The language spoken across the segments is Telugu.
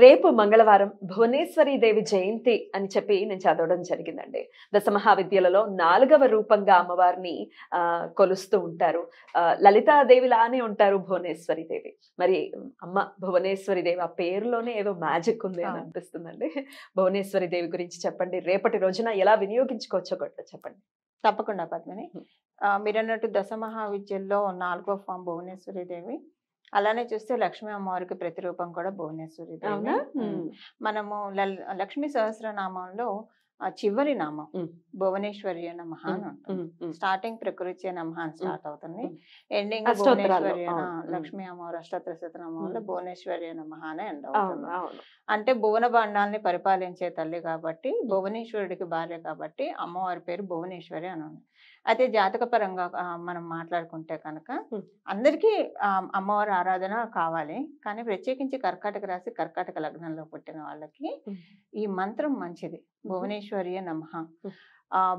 రేపు మంగళవారం భువనేశ్వరి దేవి జయంతి అని చెప్పి నేను చదవడం జరిగిందండి దశ మహావిద్యలలో నాలుగవ రూపంగా అమ్మవారిని కొలుస్తూ ఉంటారు లలితాదేవి లానే ఉంటారు భువనేశ్వరి దేవి మరి అమ్మ భువనేశ్వరి దేవి ఆ పేరులోనే ఏదో మ్యాజిక్ ఉంది అని అనిపిస్తుందండి భువనేశ్వరి దేవి గురించి చెప్పండి రేపటి రోజున ఎలా వినియోగించుకోవచ్చో కూడా చెప్పండి తప్పకుండా పద్మిని మీరు అన్నట్టు దశ మహావిద్యల్లో నాలుగో ఫామ్ భువనేశ్వరి దేవి అలానే చూస్తే లక్ష్మీ అమ్మవారికి ప్రతిరూపం కూడా భువనేశ్వరి మనము లక్ష్మీ సహస్రనామంలో ఆ చివరి నామం భువనేశ్వరి నమ అని ఉంటుంది స్టార్టింగ్ ప్రకృతి నమ అని స్టార్ట్ అవుతుంది ఎండింగ్ భువనేశ్వరి లక్ష్మీ అమ్మవారు అష్టోత్తర శతనామంలో భువనేశ్వరి నమ అని ఎండ్ అవుతుంది అంటే భువన భాండాల్ని పరిపాలించే తల్లి కాబట్టి భువనేశ్వరుడికి భార్య కాబట్టి అమ్మవారి పేరు భువనేశ్వరి అని అయితే జాతకపరంగా మనం మాట్లాడుకుంటే కనుక అందరికీ అమ్మవారి ఆరాధన కావాలి కానీ ప్రత్యేకించి కర్కాటక రాశి కర్కాటక లగ్నంలో పుట్టిన వాళ్ళకి ఈ మంత్రం మంచిది భువనేశ్వరియ నమహ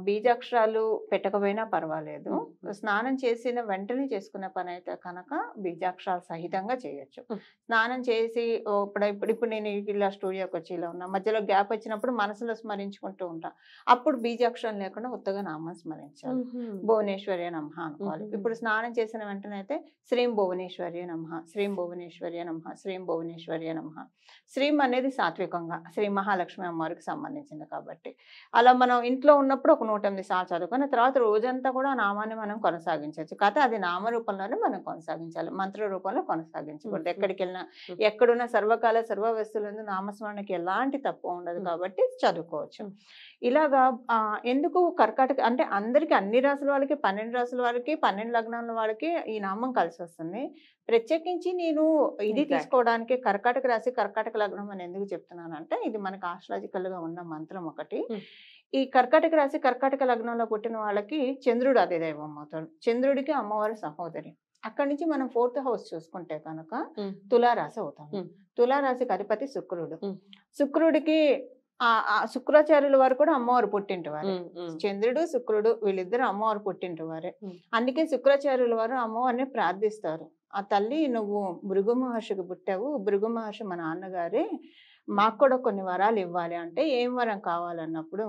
బీజాక్షరాలు పెట్టకపోయినా పర్వాలేదు స్నానం చేసిన వెంటనే చేసుకునే పని అయితే కనుక బీజాక్షరాలు సహితంగా చేయొచ్చు స్నానం చేసి ఇప్పుడు ఇప్పుడు ఇప్పుడు నేను ఇలా స్టూడియోకి వచ్చి ఇలా ఉన్నా మధ్యలో గ్యాప్ వచ్చినప్పుడు మనసులో స్మరించుకుంటూ ఉంటా అప్పుడు బీజాక్షరం లేకుండా ఉత్తగా నామం స్మరించాలి భువనేశ్వర్య నమ అనుకోవాలి ఇప్పుడు స్నానం చేసిన వెంటనే అయితే శ్రీం భువనేశ్వర్య నమ శ్రీం భువనేశ్వర్య నమ శ్రీం భువనేశ్వర్య నమ శ్రీం అనేది సాత్వికంగా శ్రీ మహాలక్ష్మి అమ్మవారికి సంబంధించింది కాబట్టి అలా మనం ఇంట్లో ఉన్న అప్పుడప్పుడు ఒక నూట ఎనిమిది సార్లు చదువుకొని తర్వాత రోజంతా కూడా నామాన్ని మనం కొనసాగించవచ్చు కథ అది నామ రూపంలోనే మనం కొనసాగించాలి మంత్ర రూపంలో కొనసాగించకూడదు ఎక్కడికి వెళ్ళినా ఎక్కడున్న సర్వకాల సర్వ వస్తువులందు నామస్మరణకి ఎలాంటి తప్పు ఉండదు కాబట్టి చదువుకోవచ్చు ఇలాగా ఎందుకు కర్కాటక అంటే అందరికీ అన్ని రాసుల వాళ్ళకి పన్నెండు రాసుల వాళ్ళకి పన్నెండు లగ్నాల వాళ్ళకి ఈ నామం కలిసి వస్తుంది ప్రత్యేకించి నేను ఇది తీసుకోవడానికి కర్కాటక రాసి కర్కాటక లగ్నం అని ఎందుకు చెప్తున్నానంటే ఇది మనకు ఆస్ట్రాలజికల్ గా ఉన్న మంత్రం ఒకటి ఈ కర్కాటక రాశి కర్కాటక లగ్నంలో పుట్టిన వాళ్ళకి చంద్రుడు అదే దైవం అవుతాడు చంద్రుడికి అమ్మవారి సహోదరి అక్కడి నుంచి మనం ఫోర్త్ హౌస్ చూసుకుంటే కనుక తులారాశి అవుతాం తులారాశికి అధిపతి శుక్రుడు శుక్రుడికి ఆ శుక్రాచార్యుల వారు కూడా అమ్మవారు పుట్టింటి వారు చంద్రుడు శుక్రుడు వీళ్ళిద్దరు అమ్మవారు పుట్టింటి వారే అందుకే శుక్రాచార్యుల వారు అమ్మవారిని ప్రార్థిస్తారు ఆ తల్లి నువ్వు భృగు మహర్షికి పుట్టావు భృగు మహర్షి మా నాన్నగారే మాకు కూడా కొన్ని వరాలు ఇవ్వాలి అంటే ఏం వరం కావాలన్నప్పుడు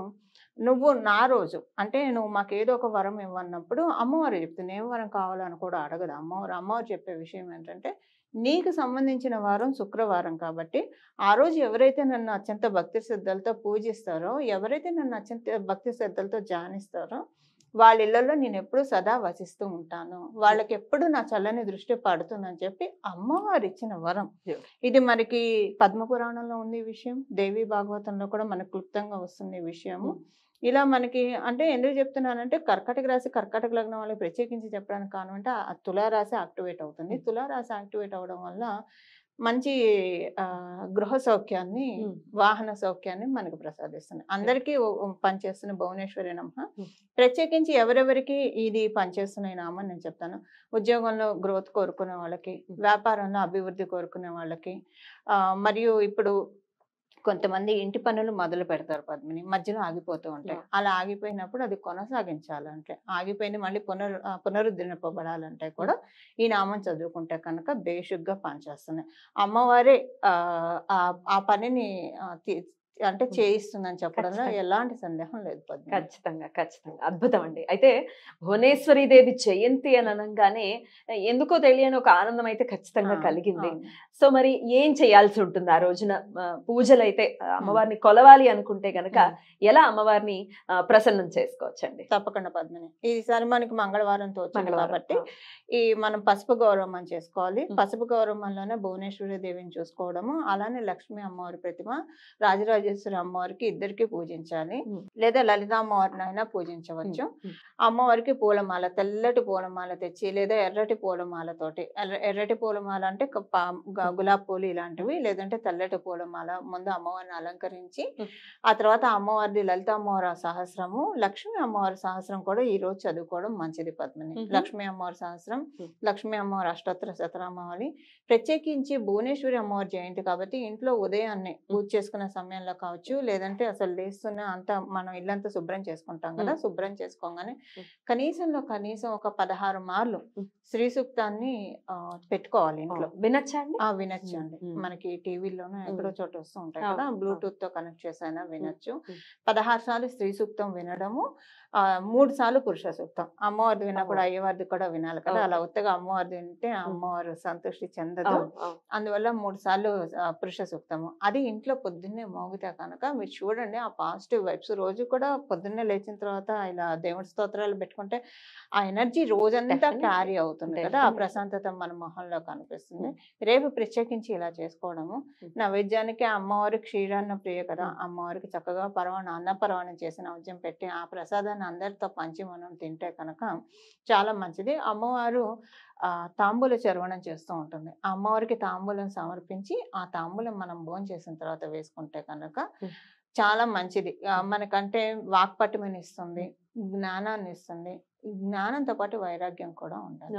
నువ్వు నా రోజు అంటే నువ్వు మాకేదో ఒక వరం ఇవ్వన్నప్పుడు అమ్మవారు చెప్తుంది ఏం వరం కావాలని కూడా అడగదు అమ్మవారు అమ్మవారు చెప్పే విషయం ఏంటంటే నీకు సంబంధించిన వారం శుక్రవారం కాబట్టి ఆ రోజు ఎవరైతే నన్ను అత్యంత భక్తి శ్రద్ధలతో పూజిస్తారో ఎవరైతే నన్ను అత్యంత భక్తి శ్రద్ధలతో జానిస్తారో వాళ్ళ నేను ఎప్పుడు సదా వసిస్తూ ఉంటాను వాళ్ళకి ఎప్పుడు నా చల్లని దృష్టి పడుతుందని చెప్పి అమ్మవారు ఇచ్చిన వరం ఇది మనకి పద్మపురాణంలో ఉంది విషయం దేవి భాగవతంలో కూడా మనకు క్లుప్తంగా వస్తుంది విషయము ఇలా మనకి అంటే ఎందుకు చెప్తున్నానంటే కర్కటక రాశి కర్కటక లగ్నం వాళ్ళకి ప్రత్యేకించి చెప్పడానికి కారణం అంటే ఆ తులారాశి యాక్టివేట్ అవుతుంది తులారాశి యాక్టివేట్ అవడం వల్ల మంచి గృహ సౌఖ్యాన్ని వాహన సౌఖ్యాన్ని మనకు ప్రసాదిస్తుంది అందరికీ పనిచేస్తున్న భువనేశ్వరి నమ ప్రత్యేకించి ఎవరెవరికి ఇది పనిచేస్తున్నాయి నామ నేను చెప్తాను ఉద్యోగంలో గ్రోత్ కోరుకునే వాళ్ళకి వ్యాపారంలో అభివృద్ధి కోరుకునే వాళ్ళకి మరియు ఇప్పుడు కొంతమంది ఇంటి పనులు మొదలు పెడతారు పద్మిని మధ్యలో ఆగిపోతూ ఉంటాయి అలా ఆగిపోయినప్పుడు అది కొనసాగించాలంటే ఆగిపోయిన మళ్ళీ పునరు పునరుద్ధరింపబడాలంటే కూడా ఈ నామం చదువుకుంటే కనుక బేషుగ్గా పనిచేస్తున్నాయి అమ్మవారే ఆ పనిని అంటే చేయిస్తుందని చెప్పడంలో ఎలాంటి సందేహం లేదు ఖచ్చితంగా ఖచ్చితంగా అద్భుతం అండి అయితే భువనేశ్వరి దేవి జయంతి అని అనగానే ఎందుకో తెలియని ఒక ఆనందం అయితే ఖచ్చితంగా కలిగింది సో మరి ఏం చేయాల్సి ఉంటుంది ఆ రోజున పూజలు అయితే అమ్మవారిని కొలవాలి అనుకుంటే గనక ఎలా అమ్మవారిని ప్రసన్నం చేసుకోవచ్చండి తప్పకుండా పద్మని ఈసారి మనకి మంగళవారం వచ్చింది కాబట్టి ఈ మనం పసుపు గౌరవం చేసుకోవాలి పసుపు గౌరవంలోనే భువనేశ్వరి దేవిని చూసుకోవడము అలానే లక్ష్మీ అమ్మవారి ప్రతిమ రాజరాజు రాజేశ్వరి అమ్మవారికి ఇద్దరికి పూజించాలి లేదా లలిత అయినా పూజించవచ్చు అమ్మవారికి పూలమాల తెల్లటి పూలమాల తెచ్చి లేదా ఎర్రటి పూలమాలతోటి ఎర్రటి పూలమాల అంటే గులాబ్ పూలు ఇలాంటివి లేదంటే తెల్లటి పూలమాల ముందు అమ్మవారిని అలంకరించి ఆ తర్వాత అమ్మవారిది లలిత అమ్మవారి సహస్రము లక్ష్మీ అమ్మవారి సహస్రం కూడా ఈ రోజు చదువుకోవడం మంచిది పద్మని లక్ష్మీ అమ్మవారి సహస్రం లక్ష్మీ అమ్మవారి అష్టోత్తర శతనామావళి ప్రత్యేకించి భువనేశ్వరి అమ్మవారి జయంతి కాబట్టి ఇంట్లో ఉదయాన్నే పూజ చేసుకునే సమయంలో కావచ్చు లేదంటే అసలు లేస్తున్న అంత మనం ఇల్లంతా శుభ్రం చేసుకుంటాం కదా శుభ్రం చేసుకోగానే కనీసంలో కనీసం ఒక పదహారు మార్లు శ్రీ సూక్తాన్ని పెట్టుకోవాలి ఇంట్లో వినొచ్చండి వినొచ్చండి మనకి టీవీలోనూ ఎక్కడో చోట వస్తూ ఉంటాయి కదా బ్లూటూత్ తో కనెక్ట్ చేసైనా వినొచ్చు పదహారు సార్లు స్త్రీ సూక్తం వినడము మూడు సార్లు పురుష సూక్తం అమ్మవారిది విన్నప్పుడు అయ్యవారిది కూడా వినాలి కదా అలా ఉత్తగా అమ్మవారిది వింటే అమ్మవారు సంతృష్టి చెందదు అందువల్ల మూడు సార్లు పురుష సూక్తము అది ఇంట్లో పొద్దున్నే మోగుతాయి కనుక కనుక మీరు చూడండి ఆ పాజిటివ్ వైబ్స్ రోజు కూడా పొద్దున్నే లేచిన తర్వాత ఇలా దేవుడి స్తోత్రాలు పెట్టుకుంటే ఆ ఎనర్జీ రోజంతా క్యారీ అవుతుంది కదా ఆ ప్రశాంతత మన మొహంలో కనిపిస్తుంది hmm. రేపు ప్రత్యేకించి ఇలా చేసుకోవడము hmm. నైవేద్యానికి అమ్మవారి క్షీరాన్న ప్రియ కదా hmm. అమ్మవారికి చక్కగా పర్వాణ అన్న పర్వాణ చేసి నైవేద్యం పెట్టి ఆ ప్రసాదాన్ని అందరితో పంచి మనం తింటే కనుక చాలా మంచిది అమ్మవారు తాంబూల చర్వణం చేస్తూ ఉంటుంది అమ్మవారికి తాంబూలం సమర్పించి ఆ తాంబూలం మనం భోజనం చేసిన తర్వాత వేసుకుంటే కనుక చాలా మంచిది మనకంటే వాక్పటిమని ఇస్తుంది జ్ఞానాన్ని ఇస్తుంది జ్ఞానంతో పాటు వైరాగ్యం కూడా ఉండాలి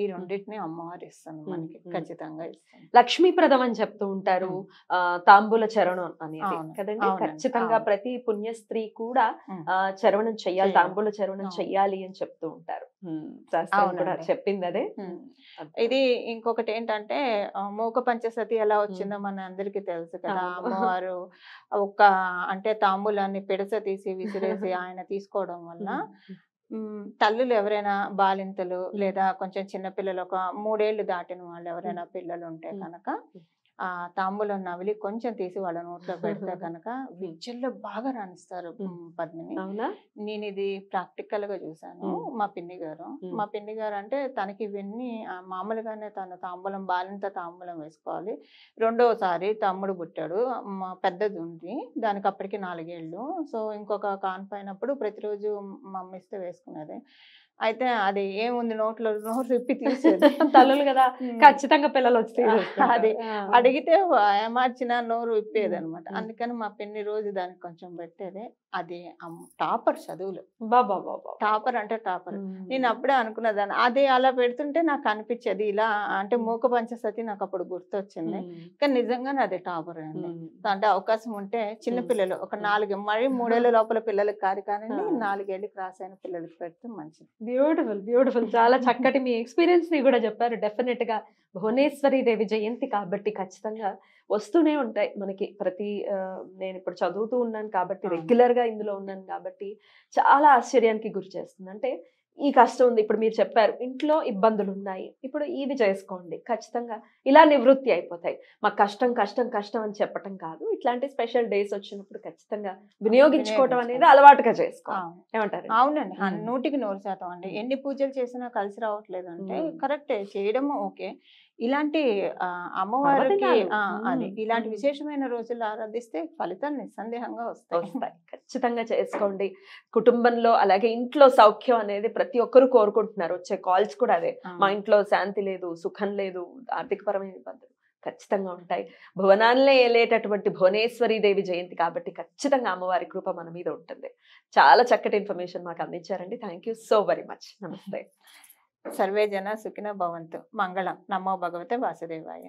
ఈ రెండింటిని అమ్మవారు ఇస్తుంది మనకి ఖచ్చితంగా ఇస్తుంది లక్ష్మీప్రదం అని చెప్తూ ఉంటారు తాంబూల చరణం అనేది కదండి ఖచ్చితంగా ప్రతి పుణ్య స్త్రీ కూడా చరణం చెయ్యాలి తాంబూల చరణం చెయ్యాలి అని చెప్తూ ఉంటారు చెప్పింది అదే ఇది ఇంకొకటి ఏంటంటే మూక పంచసతి ఎలా వచ్చిందో మన అందరికి తెలుసు కదా అమ్మవారు ఒక అంటే తాంబూలాన్ని పిడస తీసి విసిరేసి ఆయన తీసుకోవడం వల్ల తల్లులు ఎవరైనా బాలింతలు లేదా కొంచెం చిన్న పిల్లలు ఒక మూడేళ్లు దాటిన వాళ్ళు ఎవరైనా పిల్లలు ఉంటే కనుక ఆ తాంబూలం నవిలి కొంచెం తీసి వాళ్ళ నోట్లో పెడితే కనుక విద్యల్లో బాగా రాణిస్తారు పద్మిని నేను ఇది ప్రాక్టికల్ గా చూసాను మా పిన్ని గారు మా పిన్ని గారు అంటే తనకి ఇవన్నీ మామూలుగానే తను తాంబూలం బాలింత తాంబూలం వేసుకోవాలి రెండవసారి తమ్ముడు పుట్టాడు మా పెద్దది ఉంది దానికి అప్పటికి నాలుగేళ్ళు సో ఇంకొక కాన్ పోయినప్పుడు ప్రతిరోజు మమ్మిస్తే వేసుకునేది అయితే అది ఏముంది నోట్లో నోరు రిప్పి తీసేది తల్లులు కదా ఖచ్చితంగా పిల్లలు వచ్చి అది అడిగితే ఏమార్చిన నోరు విప్పేది అనమాట అందుకని మా పిన్ని రోజు దానికి కొంచెం పెట్టేది అది టాపర్ చదువులు బాబా టాపర్ అంటే టాపర్ నేను అప్పుడే అనుకున్నదాన్ని అది అలా పెడుతుంటే నాకు అనిపించేది ఇలా అంటే మూక పంచసతి నాకు అప్పుడు గుర్తొచ్చింది కానీ నిజంగా అది టాపర్ అండి అంటే అవకాశం ఉంటే చిన్న పిల్లలు ఒక నాలుగు మరీ మూడేళ్ళ లోపల పిల్లలకి కాదు కానీ నాలుగేళ్ళు క్రాస్ అయిన పిల్లలకి పెడితే మంచిది బ్యూటిఫుల్ బ్యూటిఫుల్ చాలా చక్కటి మీ ఎక్స్పీరియన్స్ ని కూడా చెప్పారు డెఫినెట్ గా భువనేశ్వరి దేవి జయంతి కాబట్టి ఖచ్చితంగా వస్తూనే ఉంటాయి మనకి ప్రతి నేను ఇప్పుడు చదువుతూ ఉన్నాను కాబట్టి రెగ్యులర్ గా ఇందులో ఉన్నాను కాబట్టి చాలా ఆశ్చర్యానికి గురి చేస్తుంది అంటే ఈ కష్టం ఉంది ఇప్పుడు మీరు చెప్పారు ఇంట్లో ఇబ్బందులు ఉన్నాయి ఇప్పుడు ఇది చేసుకోండి ఖచ్చితంగా ఇలా నివృత్తి అయిపోతాయి మాకు కష్టం కష్టం కష్టం అని చెప్పటం కాదు ఇట్లాంటి స్పెషల్ డేస్ వచ్చినప్పుడు ఖచ్చితంగా వినియోగించుకోవటం అనేది అలవాటుగా చేసుకో ఏమంటారు అవునండి నూటికి నూరు శాతం అండి ఎన్ని పూజలు చేసినా కలిసి రావట్లేదు అంటే కరెక్ట్ చేయడం ఓకే ఇలాంటి అమ్మవారికి అది ఇలాంటి విశేషమైన రోజులు ఆరాధిస్తే ఫలితం నిస్సందేహంగా వస్తాయి ఖచ్చితంగా చేసుకోండి కుటుంబంలో అలాగే ఇంట్లో సౌఖ్యం అనేది ప్రతి ఒక్కరు కోరుకుంటున్నారు వచ్చే కాల్స్ కూడా అదే మా ఇంట్లో శాంతి లేదు సుఖం లేదు ఆర్థికపరమైన ఇబ్బందులు ఖచ్చితంగా ఉంటాయి భువనాల్లో వెళ్ళేటటువంటి భువనేశ్వరి దేవి జయంతి కాబట్టి ఖచ్చితంగా అమ్మవారి కృప మన మీద ఉంటుంది చాలా చక్కటి ఇన్ఫర్మేషన్ మాకు అందించారండి థ్యాంక్ సో వెరీ మచ్ నమస్తే సర్వే జన సుఖిన భవంతు మంగళం నమో భగవతే వాసుదేవాయ